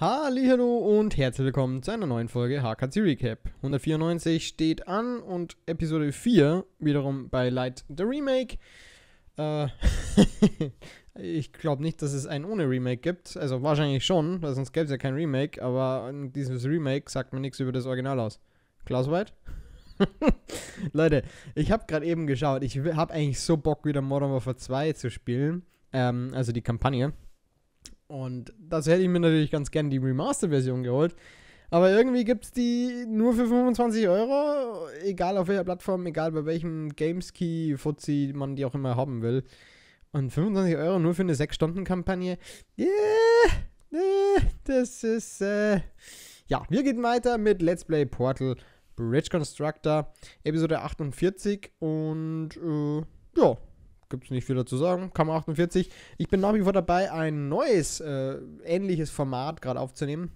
Hallo und herzlich willkommen zu einer neuen Folge HKC Recap. 194 steht an und Episode 4 wiederum bei Light the Remake. Äh, ich glaube nicht, dass es einen ohne Remake gibt. Also wahrscheinlich schon, weil sonst gäbe es ja kein Remake, aber dieses Remake sagt mir nichts über das Original aus. Klaus weit? Leute, ich habe gerade eben geschaut. Ich habe eigentlich so Bock, wieder Modern Warfare 2 zu spielen. Ähm, also die Kampagne. Und das hätte ich mir natürlich ganz gerne die Remastered-Version geholt. Aber irgendwie gibt es die nur für 25 Euro, egal auf welcher Plattform, egal bei welchem Gameskey, Fuzzi man die auch immer haben will. Und 25 Euro nur für eine 6-Stunden-Kampagne, yeah, yeah, das ist, äh ja, wir gehen weiter mit Let's Play Portal Bridge Constructor, Episode 48 und, äh, ja, gibt es nicht viel dazu sagen. Kammer 48. Ich bin nach wie vor dabei, ein neues, äh, ähnliches Format gerade aufzunehmen,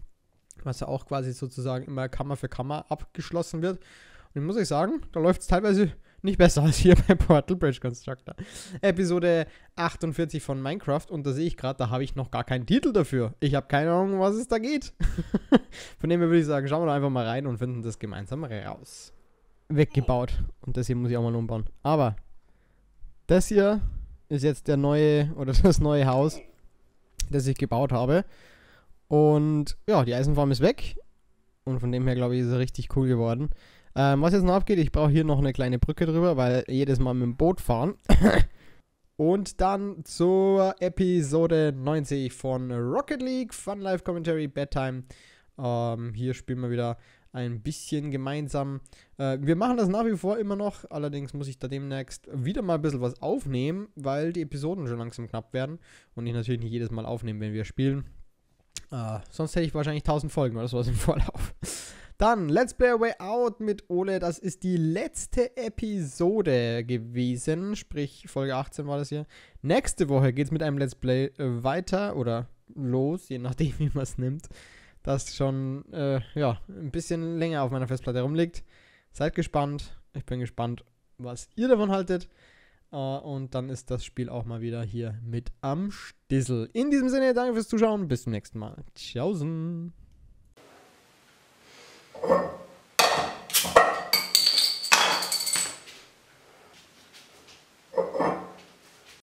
was ja auch quasi sozusagen immer Kammer für Kammer abgeschlossen wird. Und ich muss euch sagen, da läuft es teilweise nicht besser als hier bei Portal Bridge Constructor. Episode 48 von Minecraft und da sehe ich gerade, da habe ich noch gar keinen Titel dafür. Ich habe keine Ahnung, was es da geht. von dem her würde ich sagen, schauen wir doch einfach mal rein und finden das gemeinsam raus. Weggebaut. Und deswegen muss ich auch mal umbauen. Aber das hier ist jetzt der neue oder das neue Haus, das ich gebaut habe. Und ja, die Eisenfarm ist weg. Und von dem her, glaube ich, ist er richtig cool geworden. Ähm, was jetzt noch abgeht, ich brauche hier noch eine kleine Brücke drüber, weil jedes Mal mit dem Boot fahren. Und dann zur Episode 90 von Rocket League, Fun Life Commentary, Bedtime. Ähm, hier spielen wir wieder ein bisschen gemeinsam. Äh, wir machen das nach wie vor immer noch, allerdings muss ich da demnächst wieder mal ein bisschen was aufnehmen, weil die Episoden schon langsam knapp werden und ich natürlich nicht jedes Mal aufnehmen, wenn wir spielen. Äh, sonst hätte ich wahrscheinlich 1000 Folgen oder sowas im Vorlauf. Dann Let's Play Away Out mit Ole. Das ist die letzte Episode gewesen, sprich Folge 18 war das hier. Nächste Woche geht es mit einem Let's Play äh, weiter oder los, je nachdem, wie man es nimmt das schon äh, ja, ein bisschen länger auf meiner Festplatte rumliegt. Seid gespannt. Ich bin gespannt, was ihr davon haltet. Äh, und dann ist das Spiel auch mal wieder hier mit am Stissel. In diesem Sinne, danke fürs Zuschauen. Bis zum nächsten Mal. Tschaußen.